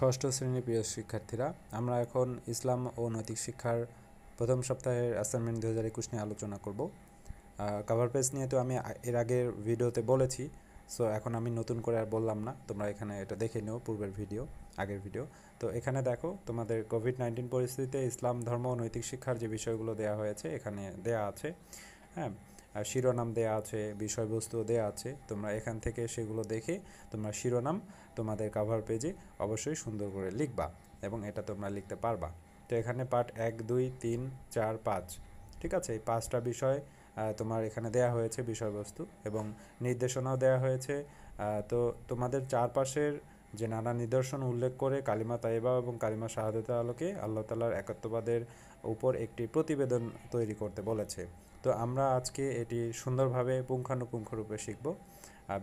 ষষ্ঠ শ্রেণীর প্রিয় শিক্ষার্থীরা আমরা এখন ইসলাম ও নৈতিক শিক্ষার প্রথম সপ্তাহের অ্যাসাইনমেন্ট দু হাজার একুশ নিয়ে আলোচনা করব কাভার পেজ নিয়ে তো আমি এর আগের ভিডিওতে বলেছি সো এখন আমি নতুন করে আর বললাম না তোমরা এখানে এটা দেখে নিও পূর্বের ভিডিও আগের ভিডিও তো এখানে দেখো তোমাদের কোভিড নাইন্টিন পরিস্থিতিতে ইসলাম ধর্ম ও নৈতিক শিক্ষার যে বিষয়গুলো দেয়া হয়েছে এখানে দেয়া আছে হ্যাঁ শিরোনাম দেয়া আছে বিষয়বস্তু দেয়া আছে তোমরা এখান থেকে সেগুলো দেখে তোমরা শিরোনাম তোমাদের কাভার পেজে অবশ্যই সুন্দর করে লিখবা এবং এটা তোমরা লিখতে পারবা তো এখানে পার্ট এক দুই তিন চার পাঁচ ঠিক আছে এই পাঁচটা বিষয় তোমার এখানে দেয়া হয়েছে বিষয়বস্তু এবং নির্দেশনাও দেয়া হয়েছে তো তোমাদের চারপাশের যে নানা নিদর্শন উল্লেখ করে কালিমা তাইবা এবং কালিমা শাহাদতের আলোকে আল্লাহ তালার একাত্মবাদের উপর একটি প্রতিবেদন তৈরি করতে বলেছে তো আমরা আজকে এটি সুন্দরভাবে পুঙ্খানুপুঙ্খরূপে শিখব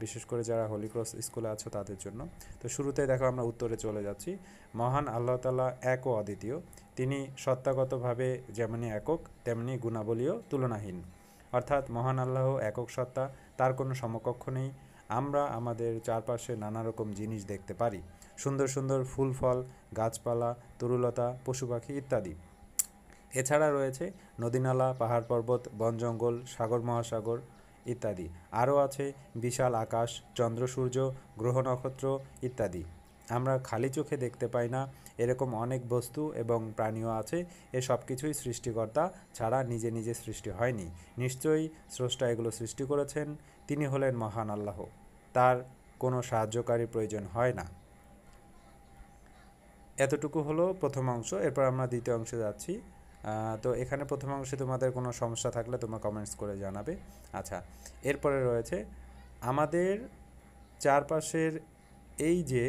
বিশেষ করে যারা হোলি ক্রস স্কুলে আছো তাদের জন্য তো শুরুতে দেখো আমরা উত্তরে চলে যাচ্ছি মহান আল্লাহ তালা এক ও অদ্বিতীয় তিনি সত্তাগতভাবে যেমনই একক তেমনি গুণাবলীও তুলনাহীন অর্থাৎ মহান আল্লাহ একক সত্তা তার কোনো সমকক্ষ নেই আমরা আমাদের চারপাশে নানা রকম জিনিস দেখতে পারি সুন্দর সুন্দর ফুল ফল গাছপালা তরুলতা পশু পাখি ইত্যাদি এছাড়া রয়েছে নদীনালা পাহাড় পর্বত বন জঙ্গল সাগর মহাসাগর ইত্যাদি আরও আছে বিশাল আকাশ চন্দ্র সূর্য গ্রহ নক্ষত্র ইত্যাদি আমরা খালি চোখে দেখতে পাই না এরকম অনেক বস্তু এবং প্রাণীও আছে এ সব কিছুই সৃষ্টিকর্তা ছাড়া নিজে নিজে সৃষ্টি হয়নি নিশ্চয়ই স্রষ্টা এগুলো সৃষ্টি করেছেন তিনি হলেন মহান আল্লাহ তার কোনো সাহায্যকারী প্রয়োজন হয় না এতটুকু হলো প্রথম অংশ এরপর আমরা দ্বিতীয় অংশে যাচ্ছি তো এখানে প্রথম অংশে তোমাদের কোনো সমস্যা থাকলে তোমরা কমেন্টস করে জানাবে আচ্ছা এরপরে রয়েছে আমাদের চারপাশের এই যে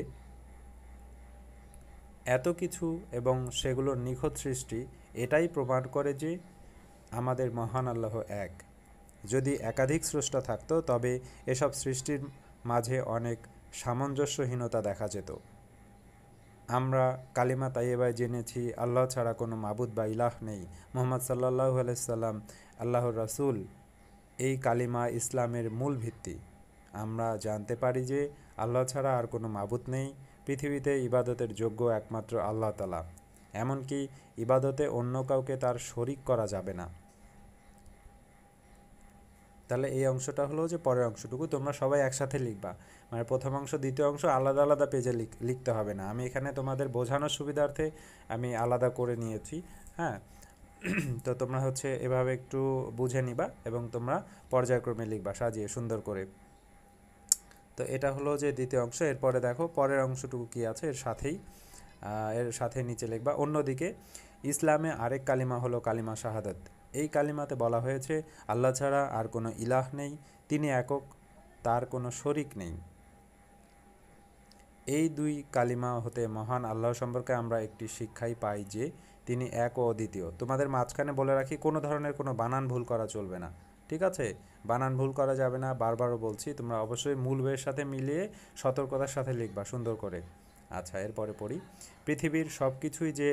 এত কিছু এবং সেগুলোর নিখোঁজ সৃষ্টি এটাই প্রমাণ করে যে আমাদের মহান আল্লাহ এক যদি একাধিক স্রষ্টা থাকতো তবে এসব সৃষ্টির মাঝে অনেক সামঞ্জস্যহীনতা দেখা যেত আমরা কালিমা তাইয়েবায় জেনেছি আল্লাহ ছাড়া কোনো মাবুদ বা ইলাহ নেই মোহাম্মদ সাল্লাহ আলাইসাল্লাম আল্লাহর রাসুল এই কালিমা ইসলামের মূল ভিত্তি আমরা জানতে পারি যে আল্লাহ ছাড়া আর কোনো মাবুদ নেই পৃথিবীতে ইবাদতের যোগ্য একমাত্র আল্লাহ আল্লাহতালা এমনকি ইবাদতে অন্য কাউকে তার শরিক করা যাবে না তাহলে এই অংশটা হলো যে পরের অংশটুকু তোমরা সবাই একসাথে লিখবা মানে প্রথম অংশ দ্বিতীয় অংশ আলাদা আলাদা পেজে লিখতে হবে না আমি এখানে তোমাদের বোঝানোর সুবিধার্থে আমি আলাদা করে নিয়েছি হ্যাঁ তো তোমরা হচ্ছে এভাবে একটু বুঝে নিবা এবং তোমরা পর্যায়ক্রমে লিখবা সাজিয়ে সুন্দর করে তো এটা হলো যে দ্বিতীয় অংশ এরপরে দেখো পরের অংশটুকু কি আছে এর সাথেই এর সাথে নিচে লিখবা অন্যদিকে ইসলামে আরেক কালিমা হলো কালিমা শাহাদাত এই কালিমাতে বলা হয়েছে আল্লাহ ছাড়া আর কোনো ইলাহ নেই তিনি একক তার কোনো শরিক নেই এই দুই কালিমা হতে মহান আল্লাহ সম্পর্কে আমরা একটি শিক্ষাই পাই যে তিনি এক ও অদ্বিতীয় তোমাদের মাঝখানে বলে রাখি কোনো ধরনের কোনো বানান ভুল করা চলবে না ঠিক আছে বানান ভুল করা যাবে না বারবারও বলছি তোমরা অবশ্যই মূল বইয়ের সাথে মিলিয়ে সতর্কতার সাথে লিখবা সুন্দর করে আচ্ছা এরপরে পড়ি পৃথিবীর সব কিছুই যে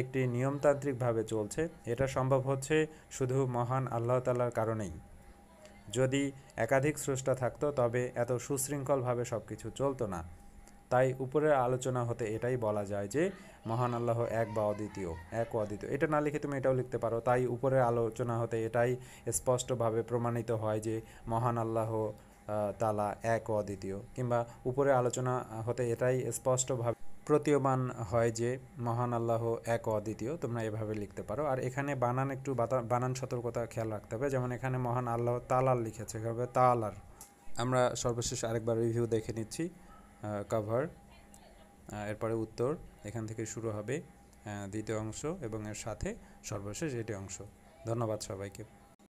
একটি নিয়মতান্ত্রিকভাবে চলছে এটা সম্ভব হচ্ছে শুধু মহান আল্লাহ তালার কারণেই যদি একাধিক স্রষ্টা থাকতো তবে এত সুশৃঙ্খলভাবে সব কিছু চলতো না তাই উপরের আলোচনা হতে এটাই বলা যায় যে মহান আল্লাহ এক বা অদ্বিতীয় এক ও অদ্বিতীয় এটা না লিখে তুমি এটাও লিখতে পারো তাই উপরের আলোচনা হতে এটাই স্পষ্টভাবে প্রমাণিত হয় যে মহান আল্লাহ তালা এক ও অদ্বিতীয় কিংবা উপরে আলোচনা হতে এটাই স্পষ্টভাবে প্রতীয়মান হয় যে মহান আল্লাহ এক অদ্বিতীয় তোমরা এভাবে লিখতে পারো আর এখানে বানান একটু বানান সতর্কতা খেয়াল রাখতে হবে যেমন এখানে মহান আল্লাহ তালাল লিখেছে এভাবে তালার আমরা সর্বশেষ আরেকবার রিভিউ দেখে নিচ্ছি কভার এরপরে উত্তর এখান থেকে শুরু হবে দ্বিতীয় অংশ এবং এর সাথে সর্বশেষ এটি অংশ ধন্যবাদ সবাইকে